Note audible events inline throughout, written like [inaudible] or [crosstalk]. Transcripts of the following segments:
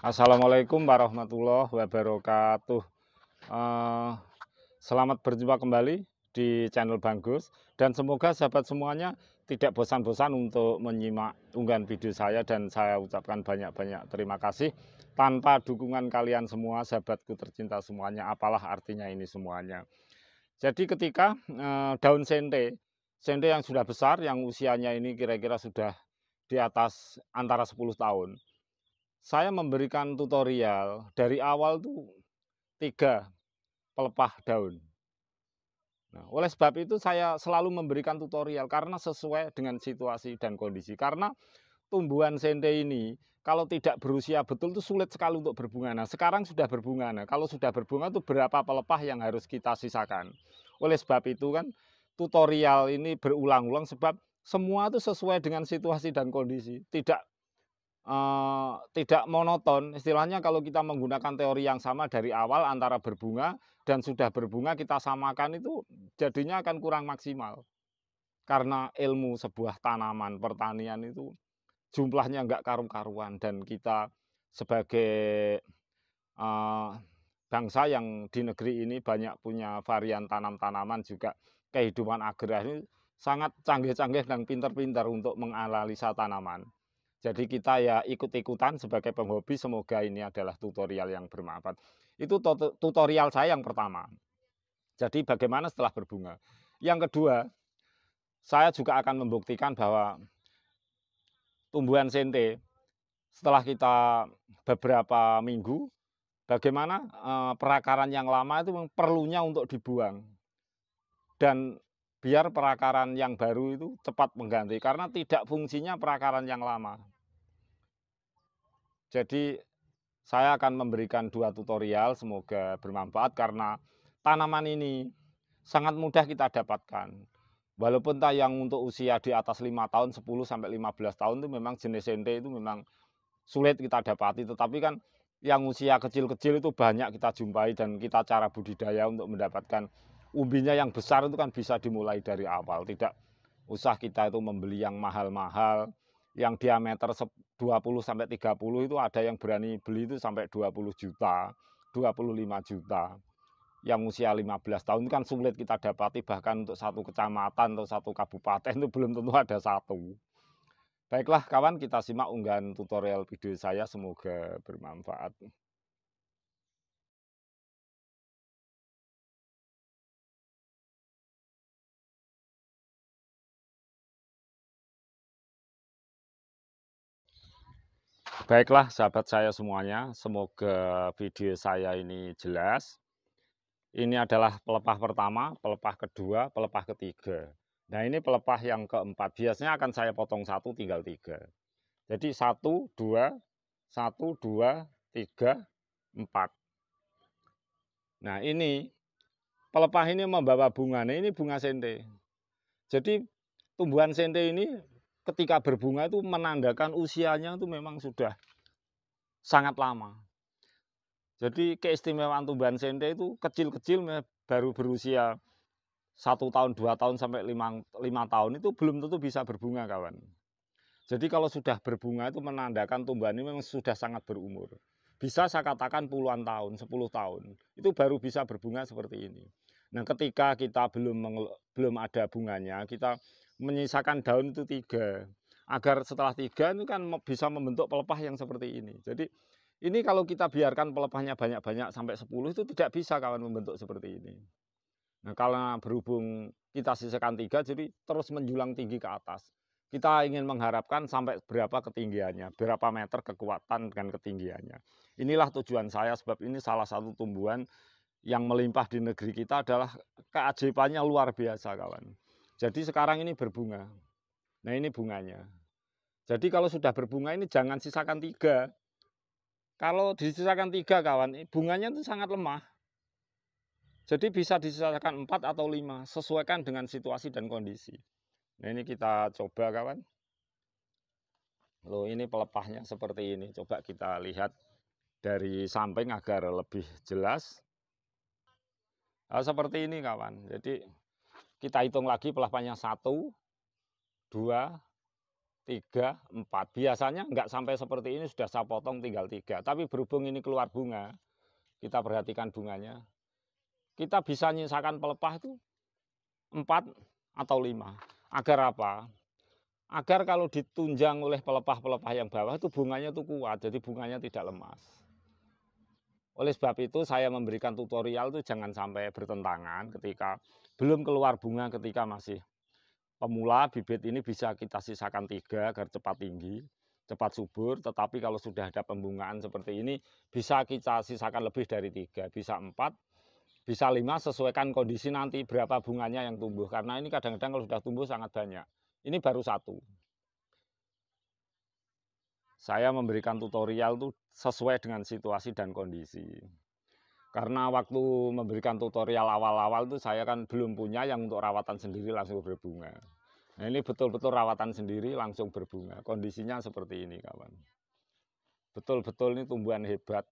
Assalamualaikum warahmatullahi wabarakatuh. Eh, selamat berjumpa kembali di channel Banggus dan semoga sahabat semuanya tidak bosan-bosan untuk menyimak unggahan video saya dan saya ucapkan banyak-banyak terima kasih. Tanpa dukungan kalian semua, sahabatku tercinta semuanya, apalah artinya ini semuanya. Jadi ketika eh, daun sente, sente yang sudah besar, yang usianya ini kira-kira sudah di atas antara 10 tahun, saya memberikan tutorial dari awal tuh tiga pelepah daun. Nah, oleh sebab itu saya selalu memberikan tutorial karena sesuai dengan situasi dan kondisi. Karena tumbuhan sente ini kalau tidak berusia betul itu sulit sekali untuk berbunga. Nah, sekarang sudah berbunga. Nah, kalau sudah berbunga itu berapa pelepah yang harus kita sisakan. Oleh sebab itu kan tutorial ini berulang-ulang sebab semua itu sesuai dengan situasi dan kondisi. Tidak Eh, tidak monoton. Istilahnya kalau kita menggunakan teori yang sama dari awal antara berbunga dan sudah berbunga kita samakan itu jadinya akan kurang maksimal. Karena ilmu sebuah tanaman pertanian itu jumlahnya enggak karu-karuan dan kita sebagai uh, bangsa yang di negeri ini banyak punya varian tanam-tanaman juga kehidupan agraris sangat canggih-canggih dan pintar-pintar untuk menganalisa tanaman. Jadi kita ya ikut-ikutan sebagai penghobi, semoga ini adalah tutorial yang bermanfaat. Itu tutorial saya yang pertama. Jadi bagaimana setelah berbunga. Yang kedua, saya juga akan membuktikan bahwa tumbuhan sente setelah kita beberapa minggu, bagaimana perakaran yang lama itu perlunya untuk dibuang. Dan biar perakaran yang baru itu cepat mengganti karena tidak fungsinya perakaran yang lama. Jadi saya akan memberikan dua tutorial semoga bermanfaat karena tanaman ini sangat mudah kita dapatkan. Walaupun tayang untuk usia di atas 5 tahun, 10 sampai 15 tahun itu memang jenis sende itu memang sulit kita dapati, tetapi kan yang usia kecil-kecil itu banyak kita jumpai dan kita cara budidaya untuk mendapatkan umbinya yang besar itu kan bisa dimulai dari awal. Tidak usah kita itu membeli yang mahal-mahal. Yang diameter 20 sampai 30 itu ada yang berani beli itu sampai 20 juta, 25 juta. Yang usia 15 tahun itu kan sulit kita dapati bahkan untuk satu kecamatan atau satu kabupaten itu belum tentu ada satu. Baiklah kawan kita simak unggahan tutorial video saya semoga bermanfaat. Baiklah sahabat saya semuanya, semoga video saya ini jelas. Ini adalah pelepah pertama, pelepah kedua, pelepah ketiga. Nah ini pelepah yang keempat, biasanya akan saya potong satu tinggal tiga. Jadi satu, dua, satu, dua, tiga, empat. Nah ini, pelepah ini membawa bunga, nah ini bunga sente. Jadi tumbuhan sente ini ketika berbunga itu menandakan usianya itu memang sudah sangat lama. Jadi keistimewaan tumbuhan sente itu kecil-kecil baru berusia satu tahun, dua tahun sampai lima, lima tahun itu belum tentu bisa berbunga kawan. Jadi kalau sudah berbunga itu menandakan tumbuhan ini memang sudah sangat berumur. Bisa saya katakan puluhan tahun, sepuluh tahun. Itu baru bisa berbunga seperti ini. Nah ketika kita belum belum ada bunganya, kita menyisakan daun itu tiga. Agar setelah tiga itu kan bisa membentuk pelepah yang seperti ini. Jadi ini kalau kita biarkan pelepahnya banyak-banyak sampai 10 itu tidak bisa kawan membentuk seperti ini. Nah, kalau berhubung kita sisakan tiga, jadi terus menjulang tinggi ke atas. Kita ingin mengharapkan sampai berapa ketinggiannya, berapa meter kekuatan dengan ketinggiannya. Inilah tujuan saya, sebab ini salah satu tumbuhan yang melimpah di negeri kita adalah keajaibannya luar biasa, kawan. Jadi sekarang ini berbunga. Nah ini bunganya. Jadi kalau sudah berbunga ini jangan sisakan tiga. Kalau disisakan tiga kawan, bunganya itu sangat lemah. Jadi bisa disisakan empat atau lima, sesuaikan dengan situasi dan kondisi. Nah ini kita coba kawan. Loh ini pelepahnya seperti ini. Coba kita lihat dari samping agar lebih jelas. Nah, seperti ini kawan. Jadi kita hitung lagi pelafanya satu dua tiga empat Biasanya nggak sampai seperti ini sudah saya potong tinggal tiga Tapi berhubung ini keluar bunga, kita perhatikan bunganya. Kita bisa nyisakan pelepah itu empat atau lima Agar apa? Agar kalau ditunjang oleh pelepah-pelepah yang bawah itu bunganya itu kuat, jadi bunganya tidak lemas. Oleh sebab itu saya memberikan tutorial itu jangan sampai bertentangan ketika belum keluar bunga ketika masih pemula bibit ini bisa kita sisakan tiga agar cepat tinggi, cepat subur. Tetapi kalau sudah ada pembungaan seperti ini bisa kita sisakan lebih dari tiga, bisa empat, bisa lima sesuaikan kondisi nanti berapa bunganya yang tumbuh. Karena ini kadang-kadang kalau sudah tumbuh sangat banyak. Ini baru satu saya memberikan tutorial tuh sesuai dengan situasi dan kondisi. Karena waktu memberikan tutorial awal-awal tuh saya kan belum punya yang untuk rawatan sendiri langsung berbunga. Nah, ini betul-betul rawatan sendiri langsung berbunga. Kondisinya seperti ini, kawan. Betul-betul ini tumbuhan hebat.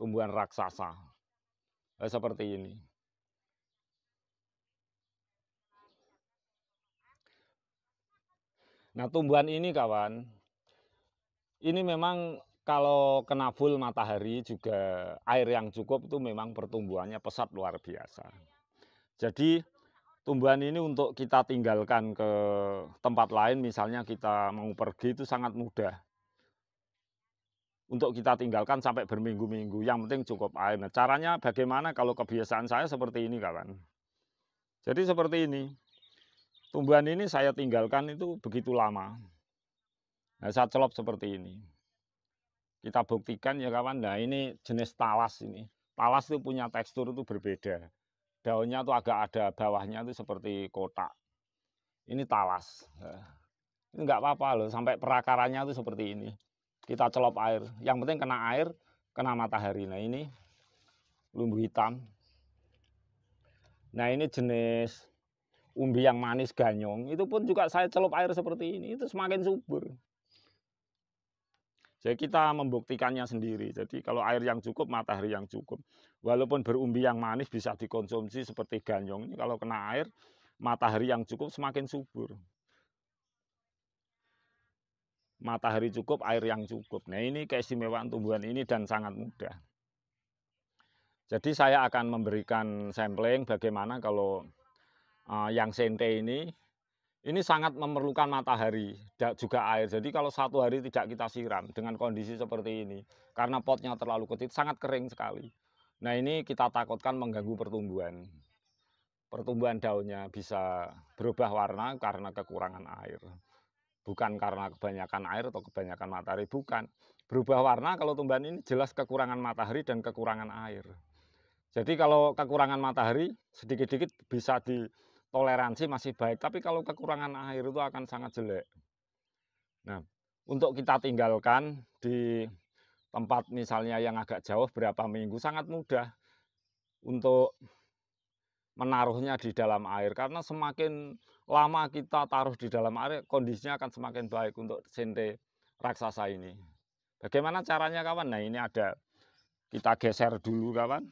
Tumbuhan raksasa. Eh, seperti ini. Nah, tumbuhan ini, kawan, ini memang kalau kena full matahari juga air yang cukup itu memang pertumbuhannya pesat luar biasa. Jadi tumbuhan ini untuk kita tinggalkan ke tempat lain misalnya kita mau pergi itu sangat mudah. Untuk kita tinggalkan sampai berminggu-minggu, yang penting cukup air. Nah, caranya bagaimana kalau kebiasaan saya seperti ini kawan. Jadi seperti ini. Tumbuhan ini saya tinggalkan itu begitu lama. Nah, saya celup seperti ini. Kita buktikan ya kawan, nah ini jenis talas ini. Talas itu punya tekstur itu berbeda. Daunnya tuh agak ada bawahnya itu seperti kotak. Ini talas. Nah, ini enggak apa-apa loh, sampai perakarannya itu seperti ini. Kita celup air. Yang penting kena air, kena matahari. Nah ini lumbu hitam. Nah ini jenis umbi yang manis ganyong. Itu pun juga saya celup air seperti ini. Itu semakin subur. Jadi kita membuktikannya sendiri. Jadi kalau air yang cukup, matahari yang cukup. Walaupun berumbi yang manis bisa dikonsumsi seperti ganyong. Ini kalau kena air, matahari yang cukup semakin subur. Matahari cukup, air yang cukup. Nah ini keistimewaan tumbuhan ini dan sangat mudah. Jadi saya akan memberikan sampling bagaimana kalau eh, yang sente ini ini sangat memerlukan matahari dan juga air. Jadi kalau satu hari tidak kita siram dengan kondisi seperti ini, karena potnya terlalu kecil, sangat kering sekali. Nah ini kita takutkan mengganggu pertumbuhan. Pertumbuhan daunnya bisa berubah warna karena kekurangan air. Bukan karena kebanyakan air atau kebanyakan matahari, bukan. Berubah warna kalau tumbuhan ini jelas kekurangan matahari dan kekurangan air. Jadi kalau kekurangan matahari, sedikit-sedikit bisa di toleransi masih baik, tapi kalau kekurangan air itu akan sangat jelek. Nah, untuk kita tinggalkan di tempat misalnya yang agak jauh berapa minggu sangat mudah untuk menaruhnya di dalam air karena semakin lama kita taruh di dalam air kondisinya akan semakin baik untuk sente raksasa ini. Bagaimana caranya kawan? Nah, ini ada kita geser dulu kawan.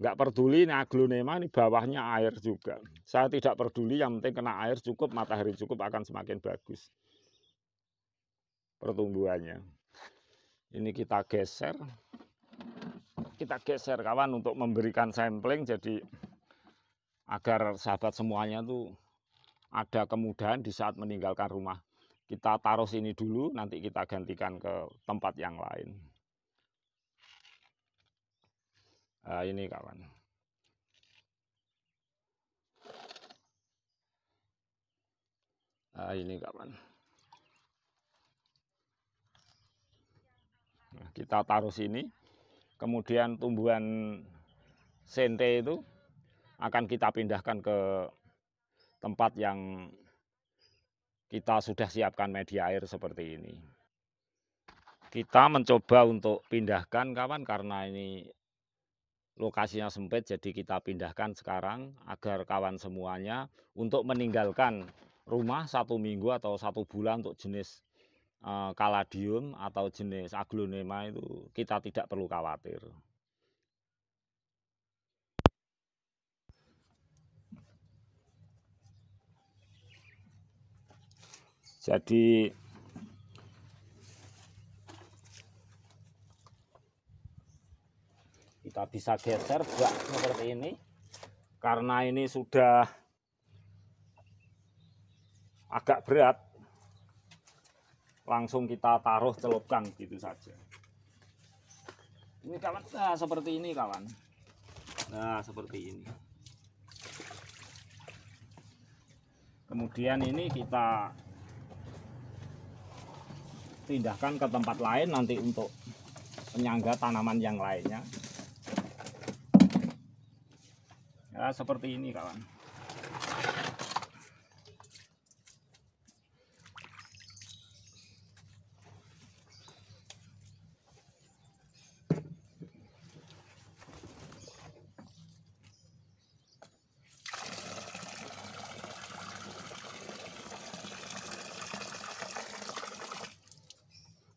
Nggak peduli ini aglonema ini bawahnya air juga. Saya tidak peduli yang penting kena air cukup, matahari cukup akan semakin bagus pertumbuhannya. Ini kita geser. Kita geser kawan untuk memberikan sampling jadi agar sahabat semuanya tuh ada kemudahan di saat meninggalkan rumah. Kita taruh sini dulu nanti kita gantikan ke tempat yang lain. nah, ini kawan nah, ini kawan nah, kita taruh sini kemudian tumbuhan sente itu akan kita pindahkan ke tempat yang kita sudah siapkan media air seperti ini kita mencoba untuk pindahkan kawan karena ini lokasinya sempit jadi kita pindahkan sekarang agar kawan semuanya untuk meninggalkan rumah satu minggu atau satu bulan untuk jenis kaladium eh, atau jenis aglonema itu kita tidak perlu khawatir. Jadi kita bisa geser bak seperti ini karena ini sudah agak berat langsung kita taruh celupkan gitu saja ini kawan nah seperti ini kawan nah seperti ini kemudian ini kita pindahkan ke tempat lain nanti untuk penyangga tanaman yang lainnya ya seperti ini kawan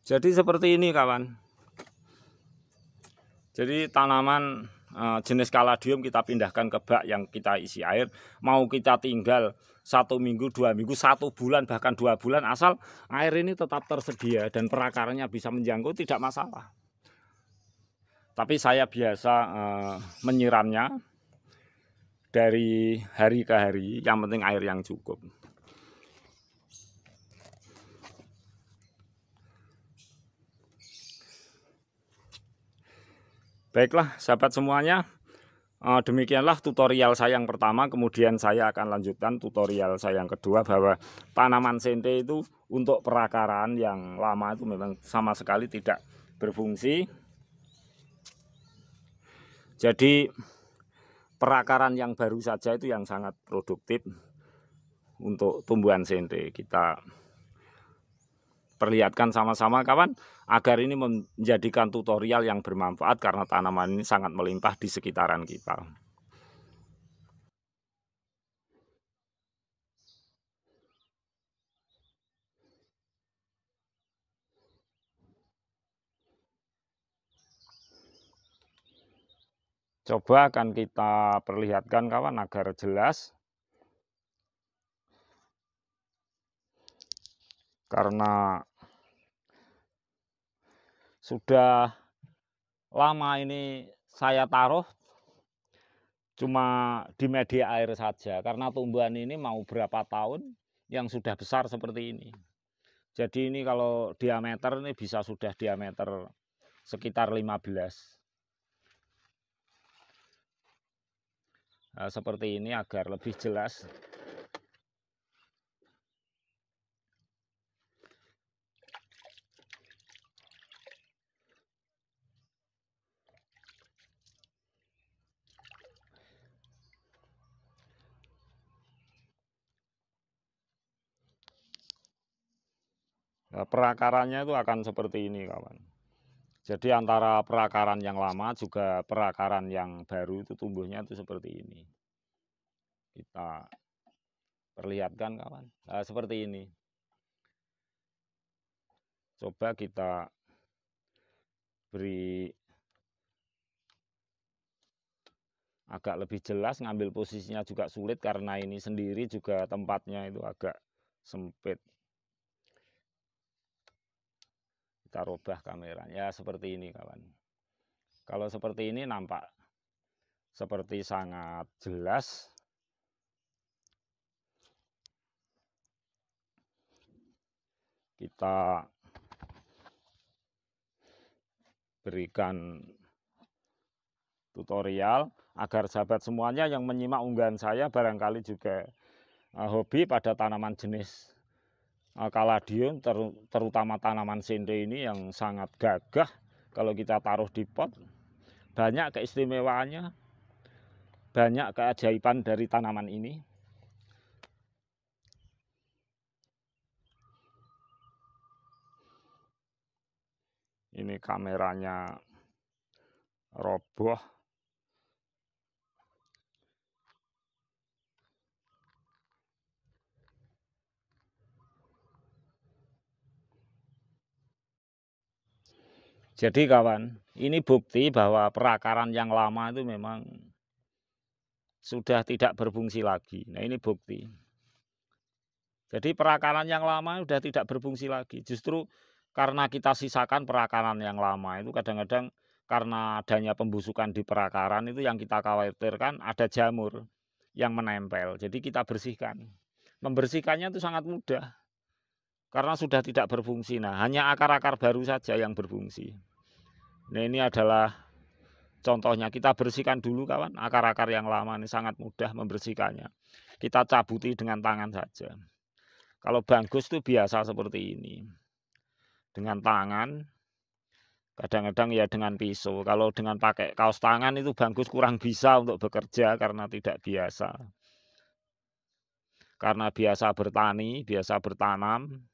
Jadi seperti ini kawan. Jadi tanaman Eh, jenis kaladium kita pindahkan ke bak yang kita isi air mau kita tinggal satu minggu dua minggu satu bulan bahkan dua bulan asal air ini tetap tersedia dan perakarnya bisa menjangkau tidak masalah tapi saya biasa uh, menyiramnya dari hari ke hari yang penting air yang cukup Baiklah sahabat semuanya, eh, demikianlah tutorial saya yang pertama, kemudian saya akan lanjutkan tutorial saya yang kedua bahwa tanaman sente itu untuk perakaran yang lama itu memang sama sekali tidak berfungsi. Jadi perakaran yang baru saja itu yang sangat produktif untuk tumbuhan sente kita perlihatkan sama-sama kawan agar ini menjadikan tutorial yang bermanfaat karena tanaman ini sangat melimpah di sekitaran kita. Coba akan kita perlihatkan kawan agar jelas karena sudah lama ini saya taruh cuma di media air saja karena tumbuhan ini mau berapa tahun yang sudah besar seperti ini jadi ini kalau diameter ini bisa sudah diameter sekitar 15 nah, seperti ini agar lebih jelas Eh, perakarannya itu akan seperti ini kawan. Jadi antara perakaran yang lama juga perakaran yang baru itu tumbuhnya itu seperti ini. Kita perlihatkan kawan. Nah, seperti ini. Coba kita beri agak lebih jelas ngambil posisinya juga sulit karena ini sendiri juga tempatnya itu agak sempit kita rubah kameranya seperti ini kawan kalau seperti ini nampak seperti sangat jelas kita berikan tutorial agar sahabat semuanya yang menyimak unggahan saya barangkali juga eh, hobi pada tanaman jenis kaladium eh, ter, terutama tanaman sindri ini yang sangat gagah kalau kita taruh di pot banyak keistimewaannya banyak keajaiban dari tanaman ini ini kameranya roboh Jadi kawan, ini bukti bahwa perakaran yang lama itu memang sudah tidak berfungsi lagi. Nah ini bukti. Jadi perakaran yang lama sudah tidak berfungsi lagi. Justru karena kita sisakan perakaran yang lama itu kadang-kadang karena adanya pembusukan di perakaran itu yang kita khawatirkan ada jamur yang menempel. Jadi kita bersihkan. Membersihkannya itu sangat mudah karena sudah tidak berfungsi. Nah, hanya akar-akar baru saja yang berfungsi. Nah, ini adalah contohnya. Kita bersihkan dulu kawan, akar-akar yang lama ini sangat mudah membersihkannya. Kita cabuti dengan tangan saja. Kalau bangkus itu biasa seperti ini. Dengan tangan, kadang-kadang ya dengan pisau. Kalau dengan pakai kaos tangan itu bangkus kurang bisa untuk bekerja karena tidak biasa. Karena biasa bertani, biasa bertanam,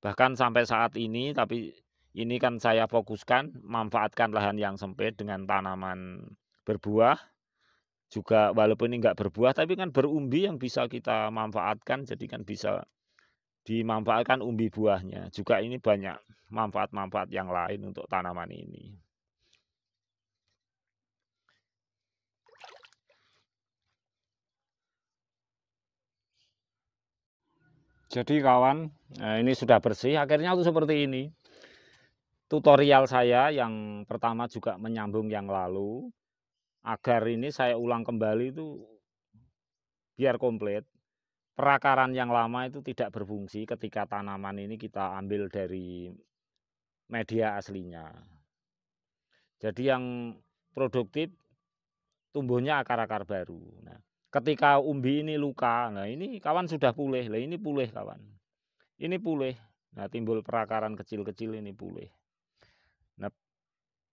Bahkan sampai saat ini, tapi ini kan saya fokuskan, manfaatkan lahan yang sempit dengan tanaman berbuah. Juga walaupun ini nggak berbuah, tapi kan berumbi yang bisa kita manfaatkan, jadi kan bisa dimanfaatkan umbi buahnya. Juga ini banyak manfaat-manfaat yang lain untuk tanaman ini. jadi kawan nah ini sudah bersih akhirnya tuh seperti ini tutorial saya yang pertama juga menyambung yang lalu agar ini saya ulang kembali itu biar komplit perakaran yang lama itu tidak berfungsi ketika tanaman ini kita ambil dari media aslinya jadi yang produktif tumbuhnya akar-akar baru nah, Ketika umbi ini luka, nah ini kawan sudah pulih, lah ini pulih kawan. Ini pulih. Nah, timbul perakaran kecil-kecil ini pulih. Nah,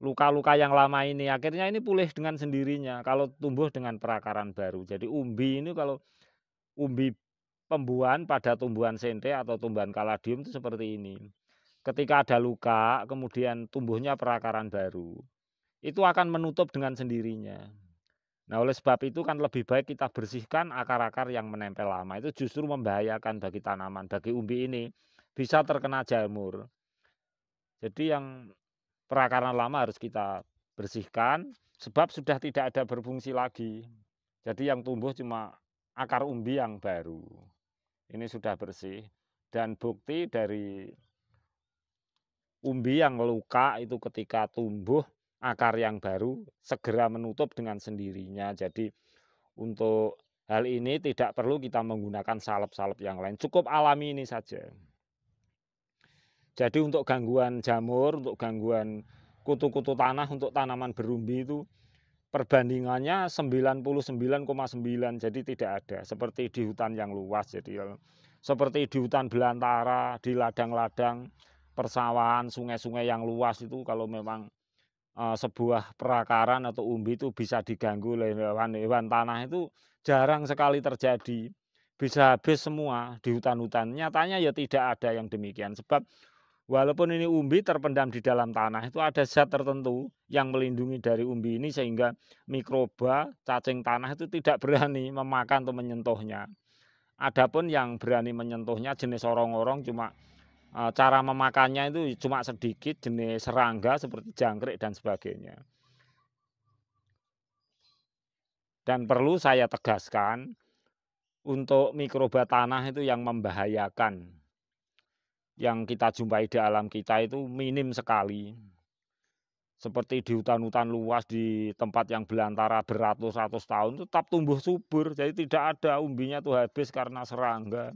luka-luka yang lama ini akhirnya ini pulih dengan sendirinya kalau tumbuh dengan perakaran baru. Jadi umbi ini kalau umbi pembuahan pada tumbuhan sente atau tumbuhan kaladium itu seperti ini. Ketika ada luka, kemudian tumbuhnya perakaran baru. Itu akan menutup dengan sendirinya. Nah, oleh sebab itu kan lebih baik kita bersihkan akar-akar yang menempel lama. Itu justru membahayakan bagi tanaman, bagi umbi ini bisa terkena jamur. Jadi yang perakaran lama harus kita bersihkan sebab sudah tidak ada berfungsi lagi. Jadi yang tumbuh cuma akar umbi yang baru. Ini sudah bersih dan bukti dari umbi yang luka itu ketika tumbuh akar yang baru segera menutup dengan sendirinya. Jadi untuk hal ini tidak perlu kita menggunakan salep-salep yang lain. Cukup alami ini saja. Jadi untuk gangguan jamur, untuk gangguan kutu-kutu tanah, untuk tanaman berumbi itu perbandingannya 99,9 jadi tidak ada seperti di hutan yang luas jadi seperti di hutan belantara di ladang-ladang persawahan sungai-sungai yang luas itu kalau memang Eh, sebuah perakaran atau umbi itu bisa diganggu oleh hewan-hewan tanah itu jarang sekali terjadi. Bisa habis semua di hutan-hutan. Nyatanya ya tidak ada yang demikian. Sebab walaupun ini umbi terpendam di dalam tanah itu ada zat tertentu yang melindungi dari umbi ini sehingga mikroba cacing tanah itu tidak [laughs] berani memakan atau menyentuhnya. Adapun yang berani menyentuhnya jenis orang-orang cuma Eh, cara memakannya itu cuma sedikit jenis serangga seperti jangkrik dan sebagainya. Dan perlu saya tegaskan untuk mikroba tanah itu yang membahayakan yang kita jumpai di alam kita itu minim sekali. Seperti di hutan-hutan luas di tempat yang belantara beratus-ratus tahun tetap tumbuh subur, jadi tidak ada umbinya tuh habis karena serangga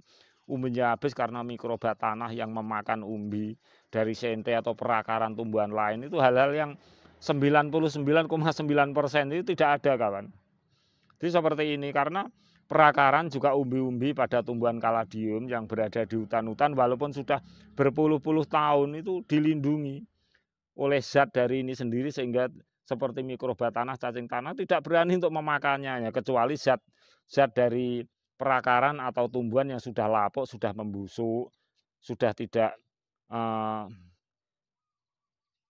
umbinya habis karena mikroba tanah yang memakan umbi dari sente atau perakaran tumbuhan lain itu hal-hal yang 99,9 persen itu tidak ada kawan. Jadi seperti ini karena perakaran juga umbi-umbi pada tumbuhan kaladium yang berada di hutan-hutan walaupun sudah berpuluh-puluh tahun itu dilindungi oleh zat dari ini sendiri sehingga seperti mikroba tanah cacing tanah tidak berani untuk memakannya ya kecuali zat zat dari perakaran atau tumbuhan yang sudah lapuk, sudah membusuk, sudah tidak eh, hmm.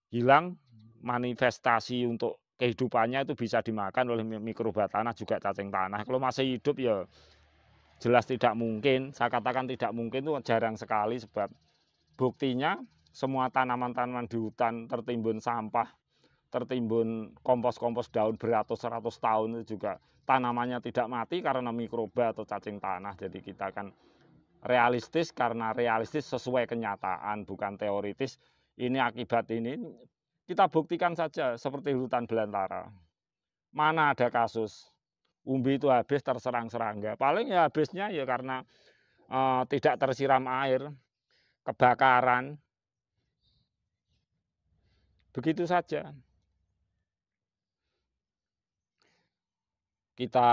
hilang manifestasi untuk kehidupannya itu bisa dimakan oleh mikroba tanah juga cacing tanah. Kalau masih hidup ya jelas tidak mungkin. Saya katakan tidak mungkin itu jarang sekali sebab buktinya semua tanaman-tanaman di hutan tertimbun sampah tertimbun kompos-kompos daun beratus-ratus tahun itu juga tanamannya tidak mati karena mikroba atau cacing tanah. Jadi kita akan realistis karena realistis sesuai kenyataan bukan teoritis. Ini akibat ini kita buktikan saja seperti hutan belantara. Mana ada kasus umbi itu habis terserang serangga. Paling ya habisnya ya karena e, tidak tersiram air, kebakaran. Begitu saja. kita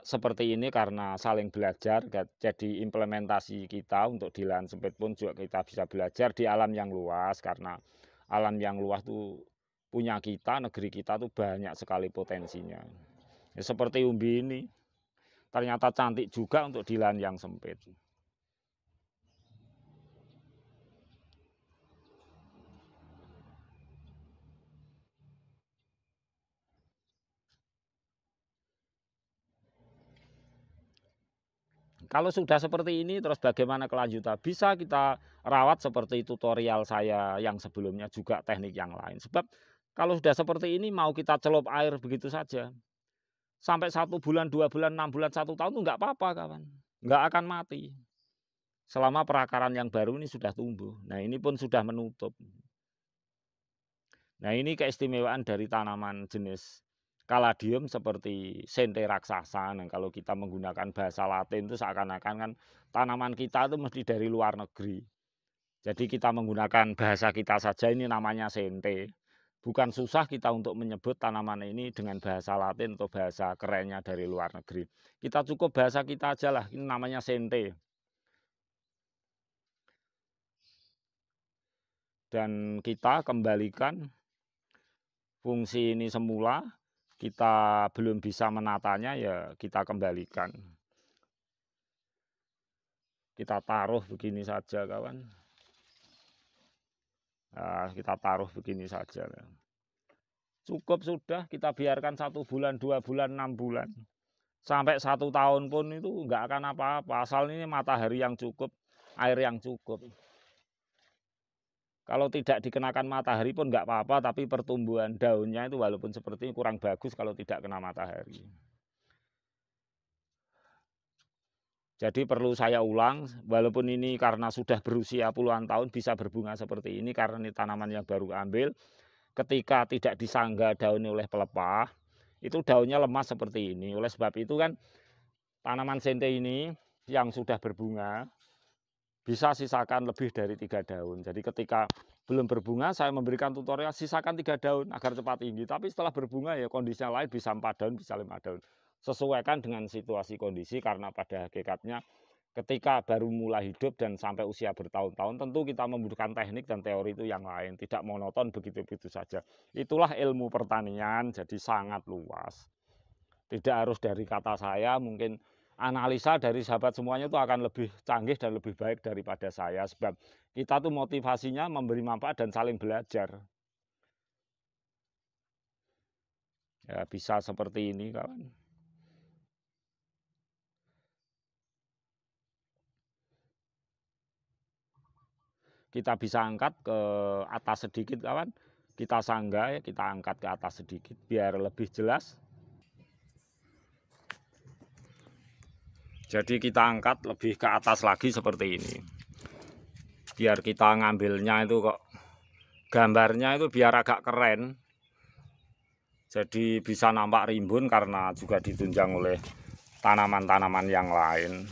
seperti ini karena saling belajar jadi implementasi kita untuk di lahan sempit pun juga kita bisa belajar di alam yang luas karena alam yang luas itu punya kita negeri kita tuh banyak sekali potensinya ya, seperti umbi ini ternyata cantik juga untuk di lahan yang sempit Kalau sudah seperti ini terus bagaimana kelanjutan? Bisa kita rawat seperti tutorial saya yang sebelumnya juga teknik yang lain. Sebab kalau sudah seperti ini mau kita celup air begitu saja. Sampai satu bulan, dua bulan, enam bulan, satu tahun itu nggak apa-apa kawan. Nggak akan mati. Selama perakaran yang baru ini sudah tumbuh. Nah ini pun sudah menutup. Nah ini keistimewaan dari tanaman jenis kaladium seperti sente raksasa. Nah, kalau kita menggunakan bahasa Latin itu seakan-akan kan tanaman kita itu mesti dari luar negeri. Jadi kita menggunakan bahasa kita saja ini namanya sente. Bukan susah kita untuk menyebut tanaman ini dengan bahasa Latin atau bahasa kerennya dari luar negeri. Kita cukup bahasa kita aja lah, ini namanya sente. Dan kita kembalikan fungsi ini semula kita belum bisa menatanya ya kita kembalikan. Kita taruh begini saja kawan. Nah, kita taruh begini saja. Ya. Cukup sudah kita biarkan satu bulan, dua bulan, enam bulan. Sampai satu tahun pun itu nggak akan apa-apa. Asal ini matahari yang cukup, air yang cukup. Kalau tidak dikenakan matahari pun nggak apa-apa, tapi pertumbuhan daunnya itu walaupun seperti ini kurang bagus kalau tidak kena matahari. Jadi perlu saya ulang, walaupun ini karena sudah berusia puluhan tahun bisa berbunga seperti ini karena ini tanaman yang baru ambil. Ketika tidak disangga daunnya oleh pelepah, itu daunnya lemas seperti ini. Oleh sebab itu kan tanaman sente ini yang sudah berbunga bisa sisakan lebih dari tiga daun. Jadi ketika belum berbunga, saya memberikan tutorial sisakan tiga daun agar cepat tinggi. Tapi setelah berbunga ya kondisinya lain bisa empat daun, bisa lima daun. Sesuaikan dengan situasi kondisi karena pada hakikatnya ketika baru mulai hidup dan sampai usia bertahun-tahun tentu kita membutuhkan teknik dan teori itu yang lain. Tidak monoton begitu-begitu saja. Itulah ilmu pertanian jadi sangat luas. Tidak harus dari kata saya mungkin analisa dari sahabat semuanya itu akan lebih canggih dan lebih baik daripada saya sebab kita tuh motivasinya memberi manfaat dan saling belajar ya bisa seperti ini kawan kita bisa angkat ke atas sedikit kawan kita sanggah ya kita angkat ke atas sedikit biar lebih jelas jadi kita angkat lebih ke atas lagi seperti ini biar kita ngambilnya itu kok gambarnya itu biar agak keren jadi bisa nampak rimbun karena juga ditunjang oleh tanaman-tanaman yang lain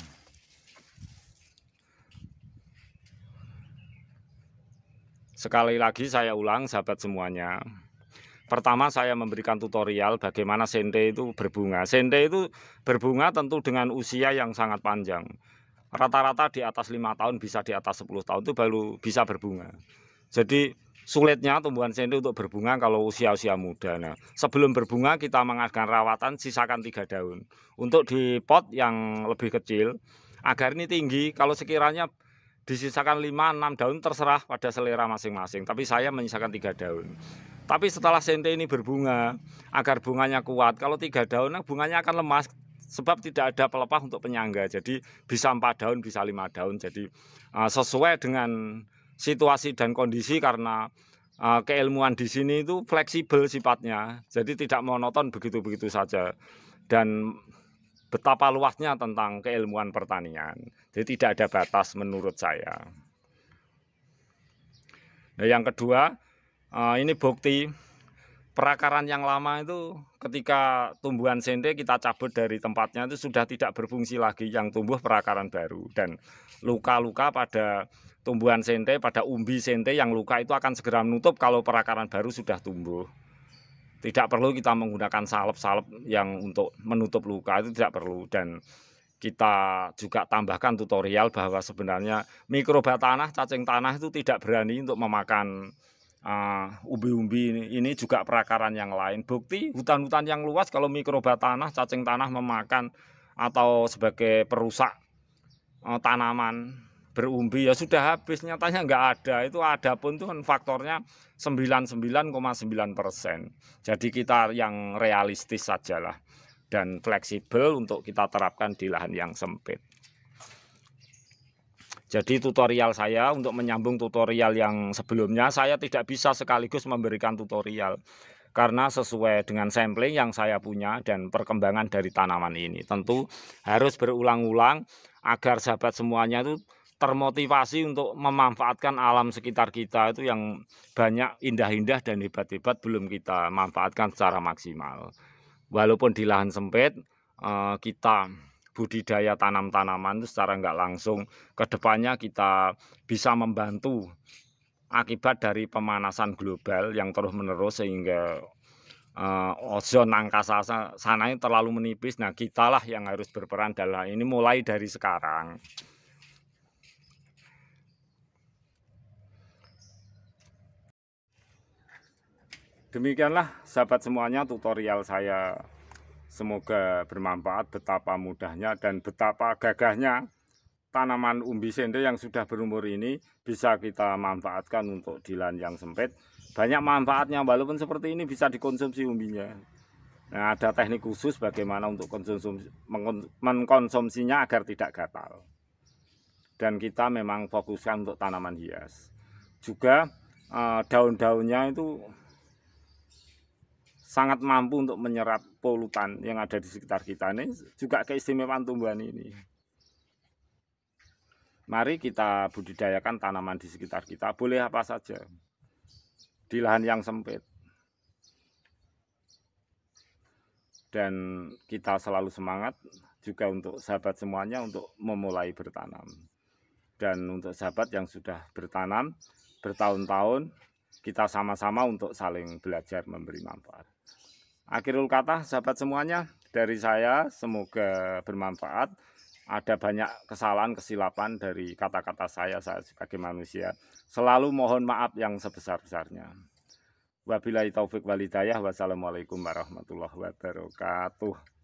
sekali lagi saya ulang sahabat semuanya Pertama saya memberikan tutorial bagaimana sente itu berbunga. Sente itu berbunga tentu dengan usia yang sangat panjang. Rata-rata di atas lima tahun bisa di atas 10 tahun itu baru bisa berbunga. Jadi sulitnya tumbuhan sente untuk berbunga kalau usia-usia muda. Nah, sebelum berbunga kita mengadakan rawatan sisakan tiga daun. Untuk di pot yang lebih kecil agar ini tinggi kalau sekiranya disisakan 5 6 daun terserah pada selera masing-masing, tapi saya menyisakan tiga daun. Tapi setelah sente ini berbunga, agar bunganya kuat. Kalau tiga daun, nah, bunganya akan lemas sebab tidak ada pelepah untuk penyangga. Jadi bisa empat daun, bisa lima daun. Jadi ah, sesuai dengan situasi dan kondisi karena ah, keilmuan di sini itu fleksibel sifatnya. Jadi tidak monoton begitu-begitu saja. Dan betapa luasnya tentang keilmuan pertanian. Jadi tidak ada batas menurut saya. Nah, yang kedua, uh, ini bukti perakaran yang lama itu ketika tumbuhan sende kita cabut dari tempatnya itu sudah tidak berfungsi lagi yang tumbuh perakaran baru dan luka-luka pada tumbuhan sente pada umbi sente yang luka itu akan segera menutup kalau perakaran baru sudah tumbuh tidak perlu kita menggunakan salep-salep yang untuk menutup luka itu tidak perlu dan kita juga tambahkan tutorial bahwa sebenarnya mikroba tanah cacing tanah itu tidak berani untuk memakan Ah, umbi-umbi ini, ini juga perakaran yang lain. Bukti hutan-hutan yang luas kalau mikroba tanah, cacing tanah memakan atau sebagai perusak uh, tanaman berumbi ya sudah habis nyatanya nggak ada itu ada pun tuh faktornya 99,9 persen jadi kita yang realistis sajalah dan fleksibel untuk kita terapkan di lahan yang sempit jadi tutorial saya untuk menyambung tutorial yang sebelumnya saya tidak bisa sekaligus memberikan tutorial karena sesuai dengan sampling yang saya punya dan perkembangan dari tanaman ini. Tentu harus berulang-ulang agar sahabat semuanya itu termotivasi untuk memanfaatkan alam sekitar kita itu yang banyak indah-indah dan hebat-hebat belum kita manfaatkan secara maksimal. Walaupun di lahan sempit eh, kita budidaya tanam-tanaman itu secara nggak langsung kedepannya kita bisa membantu akibat dari pemanasan global yang terus-menerus sehingga uh, ozon angkasa sana terlalu menipis. Nah kitalah yang harus berperan dalam ini mulai dari sekarang. Demikianlah sahabat semuanya tutorial saya Semoga bermanfaat betapa mudahnya dan betapa gagahnya tanaman umbi sende yang sudah berumur ini bisa kita manfaatkan untuk di lahan yang sempit. Banyak manfaatnya walaupun seperti ini bisa dikonsumsi umbinya. Nah, ada teknik khusus bagaimana untuk konsumsi, mengkonsumsinya agar tidak gatal. Dan kita memang fokuskan untuk tanaman hias. Juga eh, daun-daunnya itu sangat mampu untuk menyerap polutan yang ada di sekitar kita ini juga keistimewaan tumbuhan ini. Mari kita budidayakan tanaman di sekitar kita, boleh apa saja. Di lahan yang sempit. Dan kita selalu semangat juga untuk sahabat semuanya untuk memulai bertanam. Dan untuk sahabat yang sudah bertanam bertahun-tahun, kita sama-sama untuk saling belajar memberi manfaat. Akhirul kata sahabat semuanya dari saya semoga bermanfaat. Ada banyak kesalahan kesilapan dari kata-kata saya saya sebagai manusia. Selalu mohon maaf yang sebesar-besarnya. Wabillahi taufik walidayah. Wassalamualaikum warahmatullahi wabarakatuh.